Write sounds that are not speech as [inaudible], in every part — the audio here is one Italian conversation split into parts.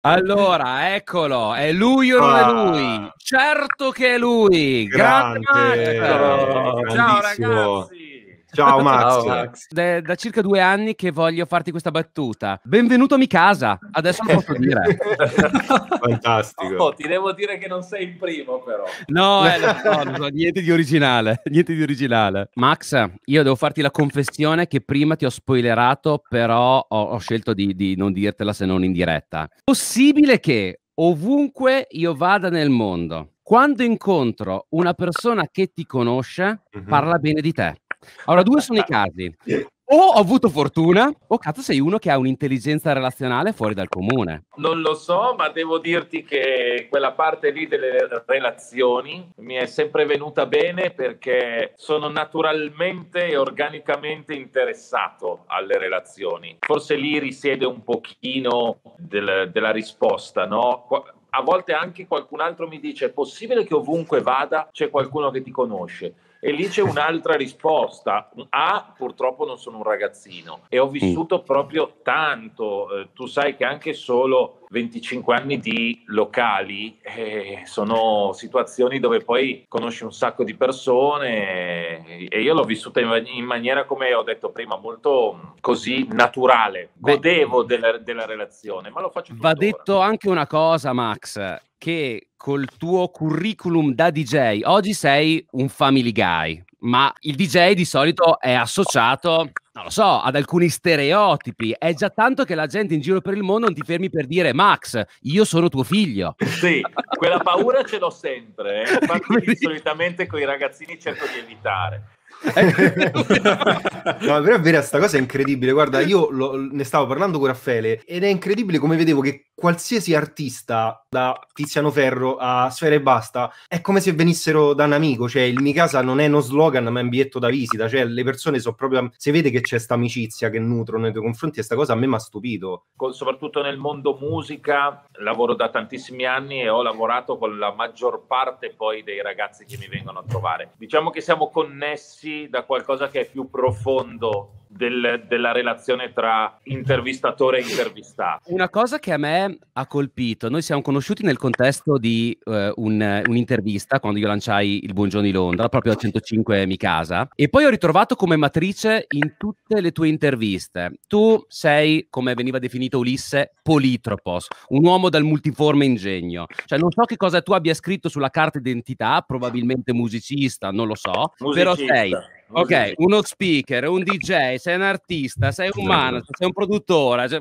Allora, eccolo, è lui o non ah, è lui? Certo che è lui! Grande, Grande Ciao ragazzi! [laughs] Ciao Max. Ciao, Max. Da, da, circa due anni che voglio farti questa battuta. Benvenuto a mi casa, adesso lo posso dire. [laughs] Fantastico. Oh, ti devo dire che non sei il primo però. No, eh, no, no, niente di originale, [laughs] niente di originale. Max, io devo farti la confessione che prima ti ho spoilerato, però ho, ho scelto di, di non dirtela se non in diretta. Possibile che ovunque io vada nel mondo, quando incontro una persona che ti conosce, mm-hmm. parla bene di te. Allora, due sono i casi. O ho avuto fortuna, o cazzo sei uno che ha un'intelligenza relazionale fuori dal comune. Non lo so, ma devo dirti che quella parte lì delle relazioni mi è sempre venuta bene perché sono naturalmente e organicamente interessato alle relazioni. Forse lì risiede un pochino del, della risposta, no? a volte anche qualcun altro mi dice è possibile che ovunque vada c'è qualcuno che ti conosce. E lì c'è un'altra risposta. A, purtroppo non sono un ragazzino e ho mm. vissuto proprio tanto. Eh, tu sai che anche solo 25 anni di locali, eh, sono situazioni dove poi conosci un sacco di persone eh, e io l'ho vissuta in, maniera, come ho detto prima, molto mm, così naturale. Godevo della, della, relazione, ma lo faccio tuttora. detto anche una cosa, Max, che col tuo curriculum da DJ oggi sei un family guy ma il DJ di solito è associato, non lo so, ad alcuni stereotipi. È già tanto che la gente in giro per il mondo non ti fermi per dire Max, io sono tuo figlio. Sì, quella paura ce l'ho sempre, eh. [laughs] infatti solitamente con i ragazzini cerco di evitare. [laughs] no, però è vera, sta cosa è incredibile. Guarda, io lo, ne stavo parlando con Raffaele ed è incredibile come vedevo che qualsiasi artista, da Tiziano Ferro a Sfera e Basta, è come se venissero da un amico. Cioè, il Mikasa non è uno slogan, ma è un biglietto da visita. Cioè, le persone sono proprio. Si vede che c'è questa amicizia che nutrono nei tuoi confronti e sta cosa a me mi ha stupito. Con, soprattutto nel mondo musica, lavoro da tantissimi anni e ho lavorato con la maggior parte poi dei ragazzi che mi vengono a trovare. Diciamo che siamo connessi diversi da qualcosa che è più profondo del, della relazione tra intervistatore e intervistato. Una cosa che a me ha colpito, noi siamo conosciuti nel contesto di eh, un, un'intervista quando io lanciai il Buongiorno di Londra, proprio a 105 Mi Casa, e poi ho ritrovato come matrice in tutte le tue interviste. Tu sei, come veniva definito Ulisse, politropos, un uomo dal multiforme ingegno. Cioè non so che cosa tu abbia scritto sulla carta d'identità, probabilmente musicista, non lo so, musicista. però sei Ok, uno speaker, un DJ, sei un artista, sei un manager, sei un produttore. Cioè,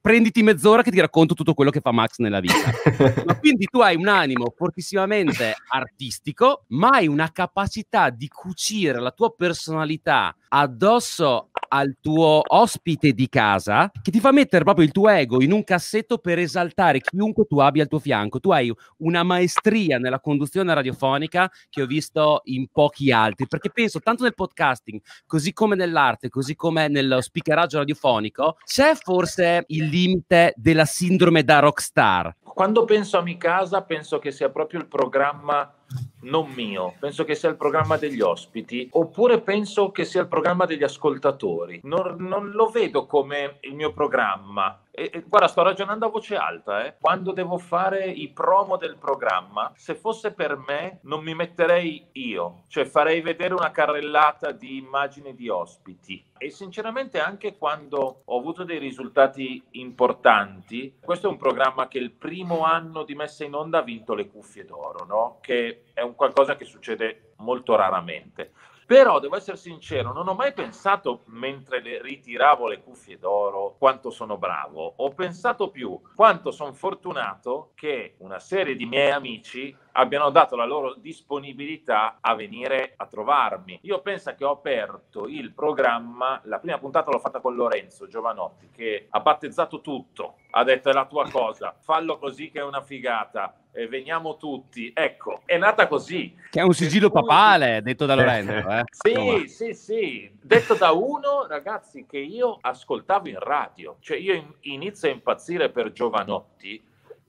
prenditi mezz'ora che ti racconto tutto quello che fa Max nella vita. [laughs] ma quindi tu hai un animo fortissimamente artistico, ma hai una capacità di cucire la tua personalità addosso al tuo ospite di casa che ti fa mettere proprio il tuo ego in un cassetto per esaltare chiunque tu abbia al tuo fianco. Tu hai una maestria nella conduzione radiofonica che ho visto in pochi altri, perché penso tanto nel podcasting, così come nell'arte, così come nello speakeraggio radiofonico, c'è forse il limite della sindrome da rockstar? Quando penso a Mi penso che sia proprio il programma non mio, penso che sia il programma degli ospiti, oppure penso che sia il programma degli ascoltatori. Non, non, lo vedo come il mio programma, e, guarda, sto ragionando a voce alta. Eh. Quando devo fare i promo del programma, se fosse per me, non mi metterei io, cioè farei vedere una carrellata di immagini di ospiti. E sinceramente, anche quando ho avuto dei risultati importanti, questo è un programma che il primo anno di messa in onda ha vinto le cuffie d'oro, no? che è un qualcosa che succede molto raramente. Però devo essere sincero, non ho mai pensato mentre le ritiravo le cuffie d'oro quanto sono bravo. Ho pensato più quanto sono fortunato che una serie di miei amici abbiano dato la loro disponibilità a venire a trovarmi. Io penso che ho aperto il programma, la prima puntata l'ho fatta con Lorenzo Giovanotti che ha battezzato tutto, ha detto è la tua cosa, fallo così che è una figata eh, veniamo tutti. Ecco, è nata così. Che è un sigillo papale, detto da Lorenzo. [laughs] Eh. sì, sì, sì. Detto da uno, ragazzi, che io ascoltavo in radio. Cioè, io in- inizio a impazzire per Giovanotti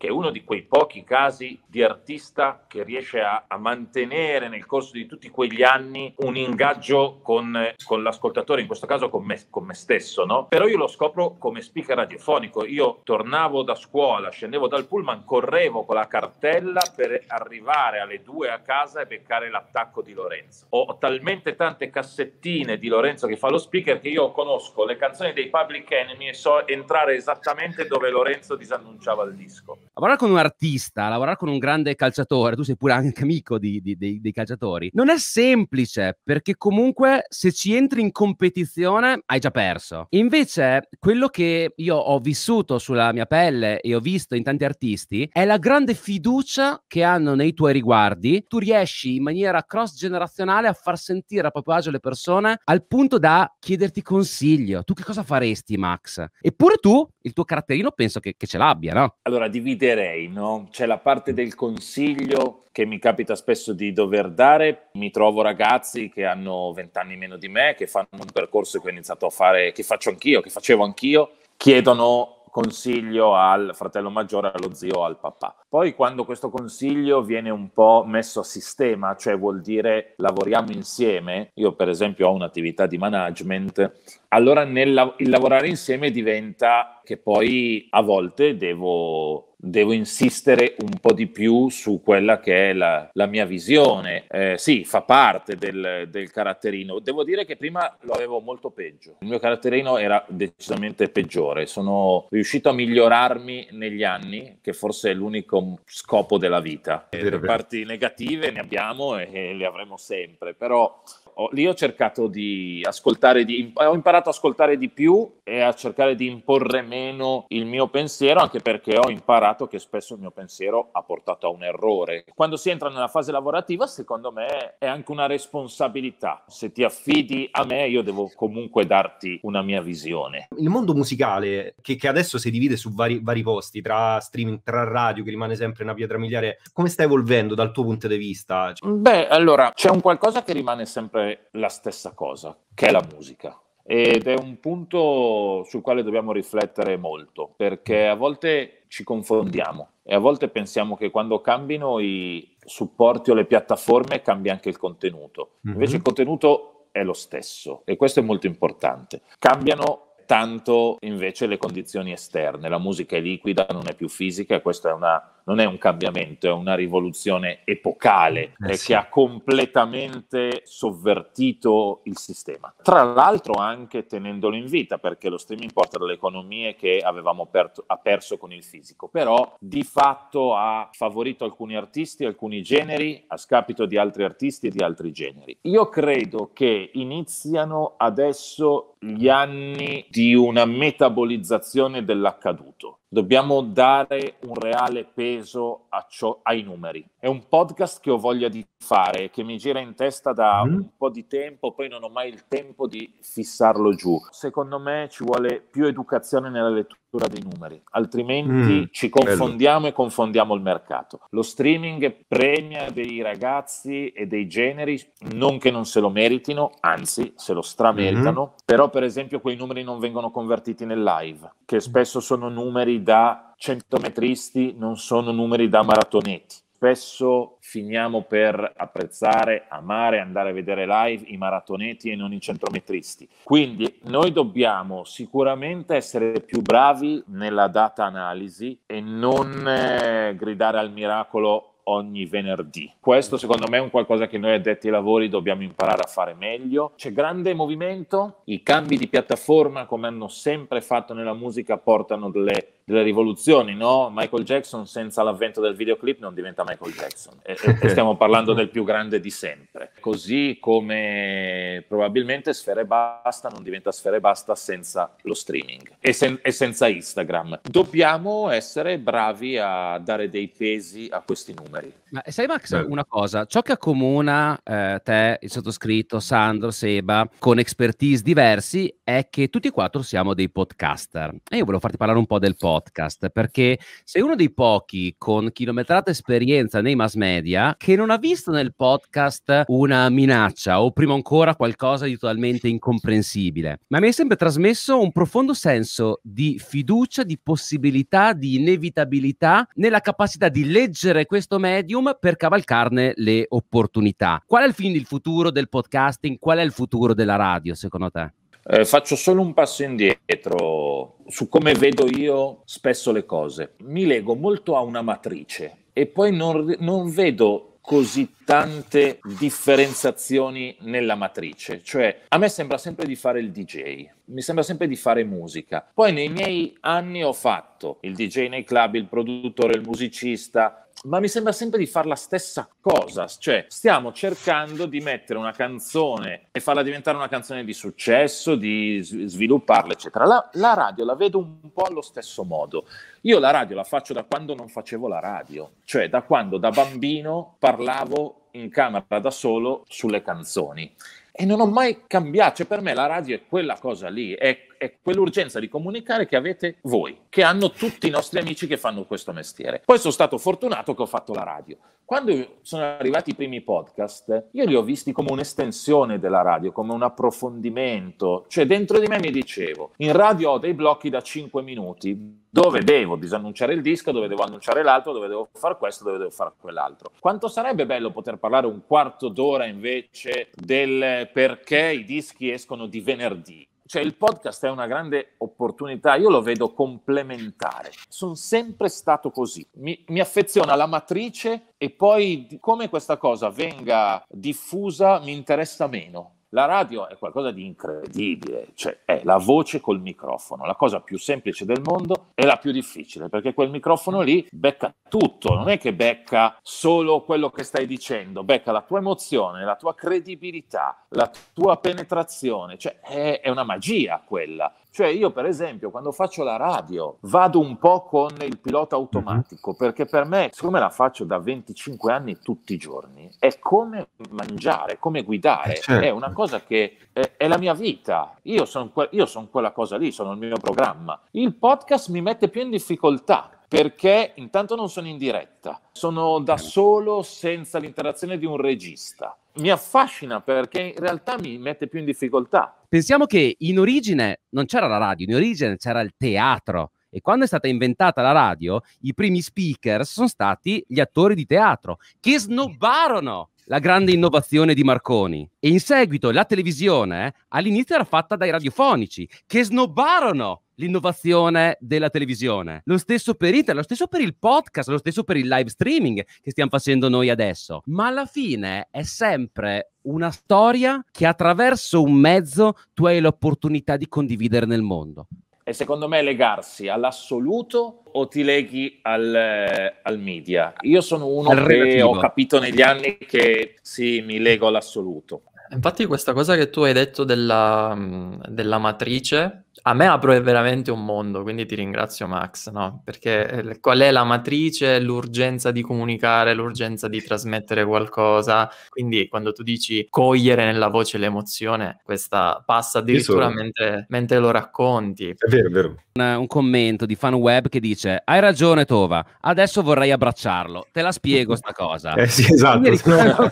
che è uno di quei pochi casi di artista che riesce a, a mantenere nel corso di tutti quegli anni un ingaggio con, con l'ascoltatore, in questo caso con me, con me, stesso, no? Però io lo scopro come speaker radiofonico. Io tornavo da scuola, scendevo dal pullman, correvo con la cartella per arrivare alle due a casa e beccare l'attacco di Lorenzo. Ho talmente tante cassettine di Lorenzo che fa lo speaker che io conosco le canzoni dei Public Enemy e so entrare esattamente dove Lorenzo disannunciava il disco lavorare con un artista, lavorare con un grande calciatore, tu sei pure anche amico di, di, dei, dei calciatori, non è semplice perché comunque se ci entri in competizione hai già perso. Invece quello che io ho vissuto sulla mia pelle e ho visto in tanti artisti è la grande fiducia che hanno nei tuoi riguardi. Tu riesci in maniera cross generazionale a far sentire a proprio agio le persone al punto da chiederti consiglio. Tu che cosa faresti, Max? Eppure tu, il tuo caratterino, penso che, che ce l'abbia, no? Allora, divido dividerei, no? C'è la parte del consiglio che mi capita spesso di dover dare. Mi trovo ragazzi che hanno vent'anni meno di me, che fanno un percorso che ho iniziato a fare, che faccio anch'io, che facevo anch'io, chiedono consiglio al fratello maggiore, allo zio, al papà. Poi quando questo consiglio viene un po' messo a sistema, cioè vuol dire lavoriamo insieme, io per esempio ho un'attività di management, allora nel, il lavorare insieme diventa che poi a volte devo devo insistere un po' di più su quella che è la, la mia visione. Eh, sì, fa parte del, del, caratterino. Devo dire che prima lo avevo molto peggio. Il mio caratterino era decisamente peggiore. Sono riuscito a migliorarmi negli anni, che forse è l'unico scopo della vita. E le parti negative ne abbiamo e, e le avremo sempre, però ho, lì ho cercato di ascoltare, di, ho imparato a ascoltare di più e a cercare di imporre meno il mio pensiero, anche perché ho imparato che spesso il mio pensiero ha portato a un errore. Quando si entra nella fase lavorativa, secondo me è anche una responsabilità. Se ti affidi a me, io devo comunque darti una mia visione. Il mondo musicale, che, che adesso si divide su vari, vari posti, tra streaming, tra radio, che rimane sempre una pietra miliare, come sta evolvendo dal tuo punto di vista? Beh, allora, c'è un qualcosa che rimane sempre sempre la stessa cosa, che è la musica. Ed è un punto sul quale dobbiamo riflettere molto, perché a volte ci confondiamo e a volte pensiamo che quando cambino i supporti o le piattaforme cambia anche il contenuto. Mhm. Invece mm-hmm. il contenuto è lo stesso e questo è molto importante. Cambiano tanto invece le condizioni esterne, la musica è liquida, non è più fisica, questa è una non è un cambiamento, è una rivoluzione epocale eh, eh sì. che ha completamente sovvertito il sistema. Tra l'altro anche tenendolo in vita, perché lo streaming porta delle economie che avevamo perto, perso con il fisico, però di fatto ha favorito alcuni artisti, alcuni generi, a scapito di altri artisti e di altri generi. Io credo che iniziano adesso gli anni di una metabolizzazione dell'accaduto dobbiamo dare un reale peso ciò, ai numeri. È un podcast che ho voglia di fare, che mi gira in testa da mhm. un po' di tempo, poi non ho mai il tempo di fissarlo giù. Secondo me ci vuole più educazione nella lettura dei numeri, altrimenti mm, ci confondiamo bello. e confondiamo il mercato. Lo streaming premia dei ragazzi e dei generi, non che non se lo meritino, anzi se lo strameritano, mm-hmm. però per esempio quei numeri non vengono convertiti nel live, che spesso sono numeri da centometristi, non sono numeri da maratonetti spesso finiamo per apprezzare, amare, andare a vedere live i maratoneti e non i centrometristi. Quindi noi dobbiamo sicuramente essere più bravi nella data analisi e non eh, gridare al miracolo ogni venerdì. Questo secondo me è un qualcosa che noi addetti ai lavori dobbiamo imparare a fare meglio. C'è grande movimento, i cambi di piattaforma come hanno sempre fatto nella musica portano delle, delle rivoluzioni, no? Michael Jackson senza l'avvento del videoclip non diventa Michael Jackson e, e stiamo parlando del più grande di sempre. Così come probabilmente Sfere Basta non diventa Sfere Basta senza lo streaming e, sen- e senza Instagram. Dobbiamo essere bravi a dare dei pesi a questi numeri numeri. Ma eh, sai Max Beh. una cosa, ciò che accomuna eh, te, il sottoscritto, Sandro, Seba, con expertise diversi è che tutti e quattro siamo dei podcaster. E io volevo farti parlare un po' del podcast, perché sei uno dei pochi con chilometrata esperienza nei mass media che non ha visto nel podcast una minaccia o prima ancora qualcosa di totalmente incomprensibile, ma mi hai sempre trasmesso un profondo senso di fiducia, di possibilità, di inevitabilità nella capacità di leggere questo medium per cavalcarne le opportunità. Qual è il film del futuro del podcasting? Qual è il futuro della radio, secondo te? Eh, faccio solo un passo indietro su come vedo io spesso le cose. Mi leggo molto a una matrice e poi non, non vedo così tante differenziazioni nella matrice. Cioè, a me sembra sempre di fare il DJ, mi sembra sempre di fare musica. Poi nei miei anni ho fatto il DJ nei club, il produttore, il musicista, ma mi sembra sempre di fare la stessa cosa, cioè stiamo cercando di mettere una canzone e farla diventare una canzone di successo, di svilupparla, eccetera. La, la radio la vedo un po' allo stesso modo. Io la radio la faccio da quando non facevo la radio, cioè da quando da bambino parlavo in camera da solo sulle canzoni e non ho mai cambiato, cioè per me la radio è quella cosa lì, è è quell'urgenza di comunicare che avete voi, che hanno tutti i nostri amici che fanno questo mestiere. Poi sono stato fortunato che ho fatto la radio. Quando sono arrivati i primi podcast, io li ho visti come un'estensione della radio, come un approfondimento. Cioè, dentro di me mi dicevo, in radio ho dei blocchi da 5 minuti dove devo disannunciare il disco, dove devo annunciare l'altro, dove devo fare questo, dove devo fare quell'altro. Quanto sarebbe bello poter parlare un quarto d'ora invece del perché i dischi escono di venerdì cioè il podcast è una grande opportunità, io lo vedo complementare. Sono sempre stato così, mi, mi affeziona alla matrice e poi come questa cosa venga diffusa mi interessa meno la radio è qualcosa di incredibile, cioè è la voce col microfono, la cosa più semplice del mondo e la più difficile, perché quel microfono lì becca tutto, non è che becca solo quello che stai dicendo, becca la tua emozione, la tua credibilità, la tua penetrazione, cioè è, è una magia quella. Cioè io per esempio quando faccio la radio vado un po' con il pilota mhm. automatico perché per me, siccome la faccio da 25 anni tutti i giorni, è come mangiare, come guidare, eh, certo. è una cosa che è, è la mia vita, io sono que- son quella cosa lì, sono il mio programma. Il podcast mi mette più in difficoltà perché intanto non sono in diretta, sono da solo senza l'interazione di un regista mi affascina perché in realtà mi mette più in difficoltà. Pensiamo che in origine non c'era la radio, in origine c'era il teatro. E quando è stata inventata la radio, i primi speaker sono stati gli attori di teatro che snobbarono la grande innovazione di Marconi. E in seguito la televisione all'inizio era fatta dai radiofonici che snobbarono l'innovazione della televisione. Lo stesso per internet, lo stesso per il podcast, lo stesso per il live streaming che stiamo facendo noi adesso. Ma alla fine è sempre una storia che attraverso un mezzo tu hai l'opportunità di condividere nel mondo. E secondo me legarsi all'assoluto o ti leghi al, eh, al media? Io sono uno al che ho capito negli anni che sì, mi lego all'assoluto. Infatti questa cosa che tu hai detto della, mm, della matrice a me apre veramente un mondo, quindi ti ringrazio Max, no? perché eh, qual è la matrice, l'urgenza di comunicare, l'urgenza di trasmettere qualcosa, quindi quando tu dici cogliere nella voce l'emozione, questa passa addirittura mentre, mentre, lo racconti. È vero, è vero. Un, un commento di FanWeb che dice, hai ragione Tova, adesso vorrei abbracciarlo, te la spiego sta cosa. [laughs] Eh sì, esatto. Ieri, quando... [laughs]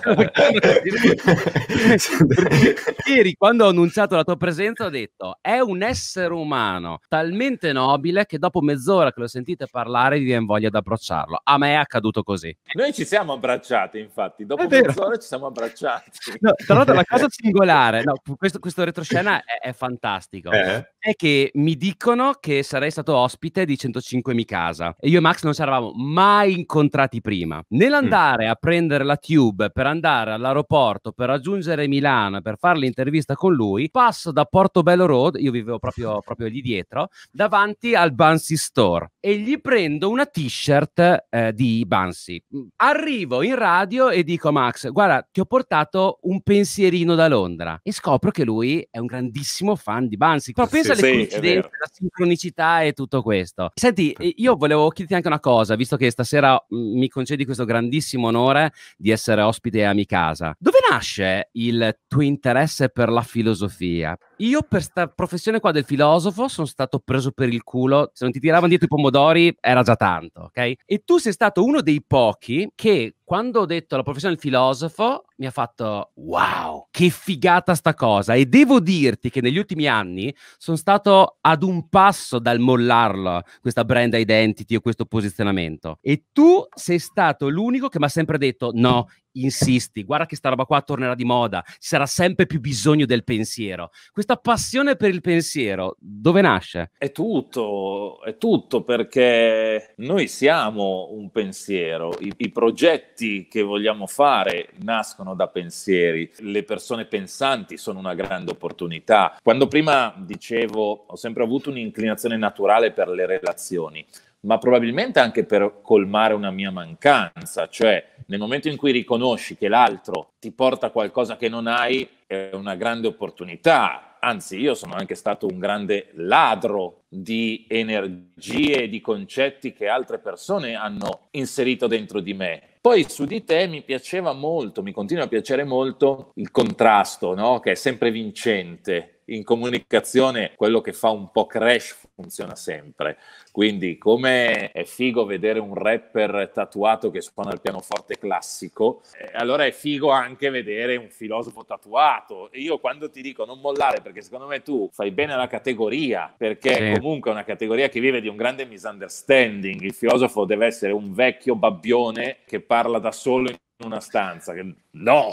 ieri quando ho annunciato la tua presenza ho detto, è un essere essere umano talmente nobile che dopo mezz'ora che lo sentite parlare vi viene voglia di abbracciarlo. A me è accaduto così. Noi ci siamo abbracciati, infatti, dopo mezz'ora ci siamo abbracciati. [laughs] No, tra l'altro la cosa [laughs] singolare, no, questo, questo, retroscena è, è fantastico, eh? è che mi dicono che sarei stato ospite di 105 Mi Casa e io e Max non ci eravamo mai incontrati prima. Nell'andare mm. a prendere la tube per andare all'aeroporto, per raggiungere Milano, per fare l'intervista con lui, passo da Portobello Road, io vivevo proprio proprio lì dietro, davanti al Bansi Store e gli prendo una t-shirt eh, di Bansi. Mm, arrivo in radio e dico a Max, guarda, ti ho portato un pensierino da Londra e scopro che lui è un grandissimo fan di Bansi. Però pensa alle sì, coincidenze, alla sincronicità e tutto questo. Senti, eh, io volevo chiederti anche una cosa, visto che stasera mm, mi concedi questo grandissimo onore di essere ospite a mi casa. Dove nasce il tuo interesse per la filosofia? Io per questa professione qua del filosofo sono stato preso per il culo, se non ti tiravano dietro i pomodori pomodori era già tanto, ok? E tu sei stato uno dei pochi che quando ho detto la professione del filosofo mi ha fatto wow, che figata sta cosa e devo dirti che negli ultimi anni sono stato ad un passo dal mollarlo questa brand identity o questo posizionamento e tu sei stato l'unico che mi ha sempre detto no, insisti, guarda che sta roba qua tornerà di moda, ci sarà sempre più bisogno del pensiero. Questa passione per il pensiero, dove nasce? È tutto, è tutto perché noi siamo un pensiero, I, i progetti che vogliamo fare nascono da pensieri, le persone pensanti sono una grande opportunità. Quando prima dicevo ho sempre avuto un'inclinazione naturale per le relazioni, ma probabilmente anche per colmare una mia mancanza, cioè nel momento in cui riconosci che l'altro ti porta qualcosa che non hai, è una grande opportunità. Anzi, io sono anche stato un grande ladro di energie e di concetti che altre persone hanno inserito dentro di me. Poi su di te mi piaceva molto, mi continua a piacere molto il contrasto, no? che è sempre vincente. In comunicazione quello che fa un po' crash funziona sempre. Quindi, come è figo vedere un rapper tatuato che suona il pianoforte classico, eh, allora è figo anche vedere un filosofo tatuato. io quando ti dico non mollare, perché secondo me tu fai bene alla categoria, perché sì. comunque è una categoria che vive di un grande misunderstanding. Il filosofo deve essere un vecchio babbione che parla da solo in una stanza. no!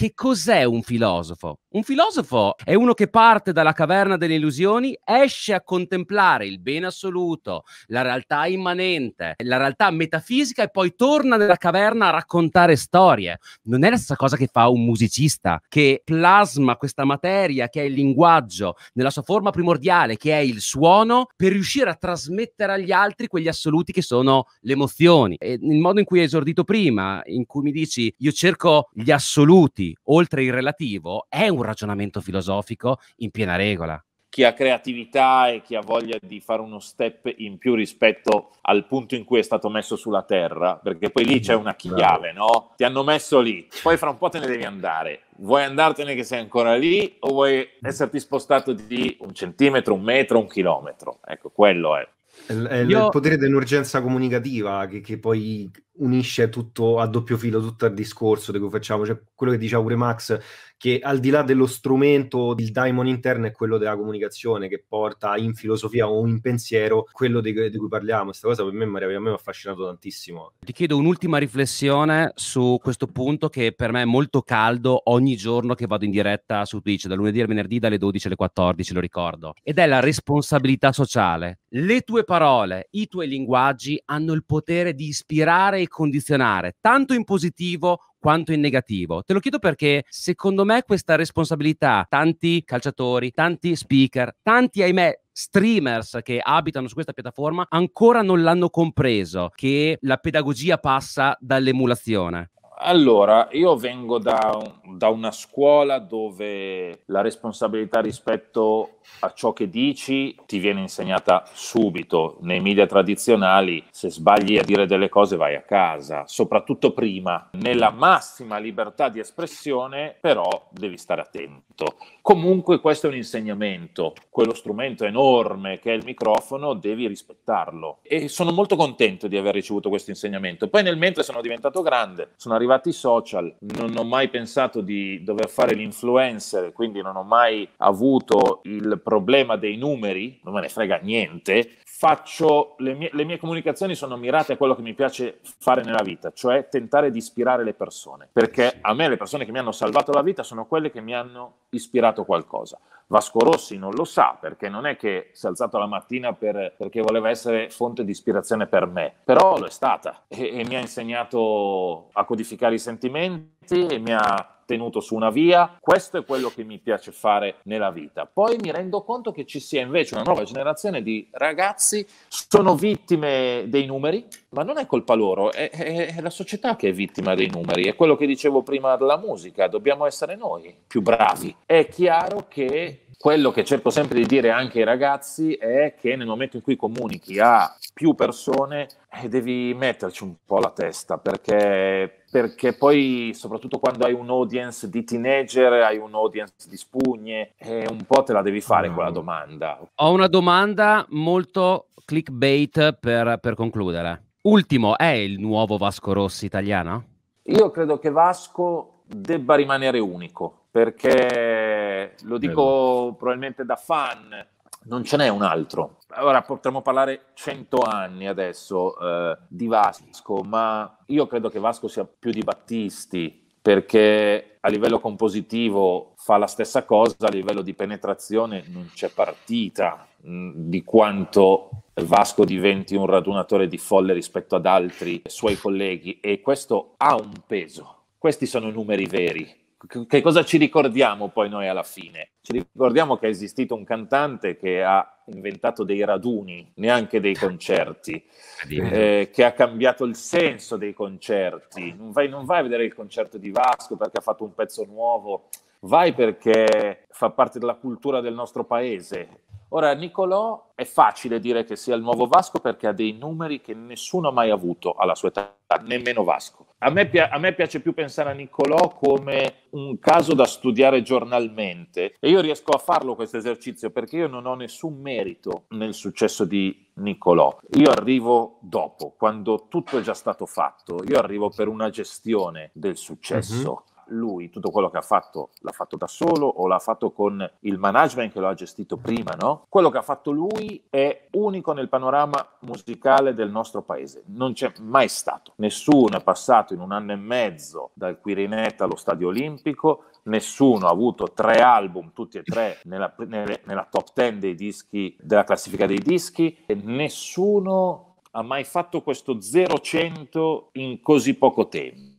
Che cos'è un filosofo? Un filosofo è uno che parte dalla caverna delle illusioni, esce a contemplare il bene assoluto, la realtà immanente, la realtà metafisica e poi torna nella caverna a raccontare storie. Non è la stessa cosa che fa un musicista che plasma questa materia che è il linguaggio nella sua forma primordiale, che è il suono, per riuscire a trasmettere agli altri quegli assoluti che sono le emozioni. E il modo in cui hai esordito prima, in cui mi dici io cerco gli assoluti oltre il relativo, è un un ragionamento filosofico in piena regola chi ha creatività e chi ha voglia di fare uno step in più rispetto al punto in cui è stato messo sulla terra, perché poi lì c'è una chiave, no? Ti hanno messo lì, poi fra un po' te ne devi andare. Vuoi andartene che sei ancora lì o vuoi esserti spostato di un centimetro, un metro, un chilometro? Ecco, quello è. È il Io... potere dell'urgenza comunicativa che, che, poi unisce tutto a doppio filo tutto il discorso di cui facciamo, cioè quello che diceva pure Max che al di là dello strumento, il daimon interno è quello della comunicazione che porta in filosofia o in pensiero quello di, di cui parliamo. Questa cosa per me, Maria, per me mi ha affascinato tantissimo. Ti chiedo un'ultima riflessione su questo punto che per me è molto caldo ogni giorno che vado in diretta su Twitch, da lunedì al venerdì dalle 12 alle 14, lo ricordo, ed è la responsabilità sociale. Le tue parole, i tuoi linguaggi hanno il potere di ispirare e condizionare, tanto in positivo quanto in negativo. Te lo chiedo perché secondo me questa responsabilità tanti calciatori, tanti speaker, tanti ahimè streamers che abitano su questa piattaforma ancora non l'hanno compreso che la pedagogia passa dall'emulazione. Allora, io vengo da, da una scuola dove la responsabilità rispetto a ciò che dici ti viene insegnata subito. Nei media tradizionali, se sbagli a dire delle cose, vai a casa, soprattutto prima. Nella massima libertà di espressione, però, devi stare attento. Comunque, questo è un insegnamento. Quello strumento enorme che è il microfono, devi rispettarlo. E sono molto contento di aver ricevuto questo insegnamento. Poi, nel mentre sono diventato grande, sono arrivati i social, non ho mai pensato di dover fare l'influencer, quindi non ho mai avuto il problema dei numeri, non me ne frega niente, faccio le mie, le mie, comunicazioni sono mirate a quello che mi piace fare nella vita, cioè tentare di ispirare le persone, perché a me le persone che mi hanno salvato la vita sono quelle che mi hanno ispirato qualcosa. Vasco Rossi non lo sa perché non è che si è alzato la mattina per, perché voleva essere fonte di ispirazione per me, però lo è stata e, e mi ha insegnato a codificare i sentimenti e mi ha tenuto su una via, questo è quello che mi piace fare nella vita. Poi mi rendo conto che ci sia invece una nuova generazione di ragazzi sono vittime dei numeri, ma non è colpa loro, è, è, è la società che è vittima dei numeri, è quello che dicevo prima della musica, dobbiamo essere noi più bravi. È chiaro che quello che cerco sempre di dire anche ai ragazzi è che nel momento in cui comunichi a più persone eh, devi metterci un po' la testa perché perché poi soprattutto quando hai un audience di teenager, hai un audience di spugne, eh, un po' te la devi fare no. quella domanda. Ho una domanda molto clickbait per, per concludere. Ultimo, è il nuovo Vasco Rossi italiano? Io credo che Vasco debba rimanere unico, perché lo dico Bello. probabilmente da fan, non ce n'è un altro. Allora potremmo parlare 100 anni adesso eh, di Vasco, ma io credo che Vasco sia più di Battisti perché a livello compositivo fa la stessa cosa, a livello di penetrazione non c'è partita mh, mm, di quanto Vasco diventi un radunatore di folle rispetto ad altri suoi colleghi e questo ha un peso. Questi sono numeri veri che cosa ci ricordiamo poi noi alla fine? Ci ricordiamo che è esistito un cantante che ha inventato dei raduni, neanche dei concerti, eh, che ha cambiato il senso dei concerti. Non vai, non vai a vedere il concerto di Vasco perché ha fatto un pezzo nuovo, vai perché fa parte della cultura del nostro paese Ora, Nicolò è facile dire che sia il nuovo Vasco perché ha dei numeri che nessuno ha mai avuto alla sua età, nemmeno Vasco a me, a me, piace più pensare a Niccolò come un caso da studiare giornalmente e io riesco a farlo questo esercizio perché io non ho nessun merito nel successo di Niccolò. Io arrivo dopo, quando tutto è già stato fatto, io arrivo per una gestione del successo. Mm-hmm lui tutto quello che ha fatto l'ha fatto da solo o l'ha fatto con il management che lo ha gestito prima, no? Quello che ha fatto lui è unico nel panorama musicale del nostro paese. Non c'è mai stato. Nessuno è passato in un anno e mezzo dal Quirinetta allo Stadio Olimpico nessuno ha avuto tre album, tutti e tre, nella, nella top ten dei dischi, della classifica dei dischi, e nessuno ha mai fatto questo 0-100 in così poco tempo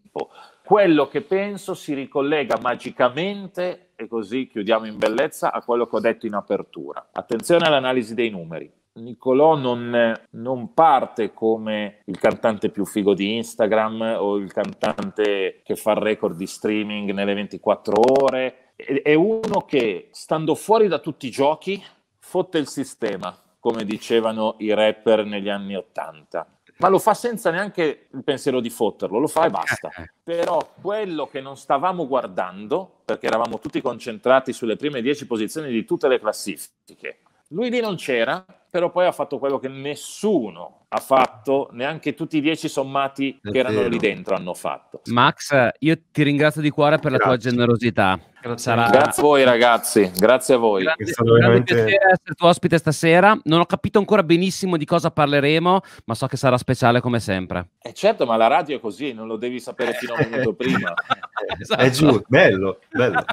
quello che penso si ricollega magicamente, e così chiudiamo in bellezza, a quello che ho detto in apertura. Attenzione all'analisi dei numeri. Nicolò non, non, parte come il cantante più figo di Instagram o il cantante che fa il record di streaming nelle 24 ore. È uno che, stando fuori da tutti i giochi, fotte il sistema, come dicevano i rapper negli anni 80 ma lo fa senza neanche il pensiero di fotterlo, lo fa e eh, basta. Eh, eh. Però quello che non stavamo guardando, perché eravamo tutti concentrati sulle prime dieci posizioni di tutte le classifiche, lui lì non c'era, però poi ha fatto quello che nessuno ha fatto, neanche tutti i dieci sommati che erano lì dentro hanno fatto. Max, io ti ringrazio di cuore per Grazie. la tua generosità. Grazie, Sarà... grazie a voi ragazzi, grazie a voi. Grazie, è stato veramente... piacere essere tuo ospite stasera. Non ho capito ancora benissimo di cosa parleremo, ma so che sarà speciale come sempre. Eh certo, ma la radio è così, non lo devi sapere fino a un minuto prima. [laughs] esatto. È giù, bello, bello.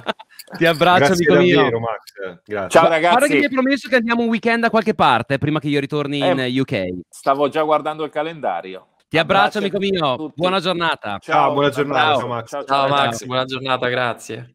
Ti abbraccio, amico davvero, mio. Ciao ragazzi. Guarda che mi hai promesso che andiamo un weekend da qualche parte prima che io ritorni eh, in UK. Stavo già guardando il calendario. Ti abbraccio, abbraccio amico mio. Tutti. Buona giornata. Ciao, ciao buona giornata. Ciao, ciao Max. Ciao, ciao Max, buona giornata, grazie.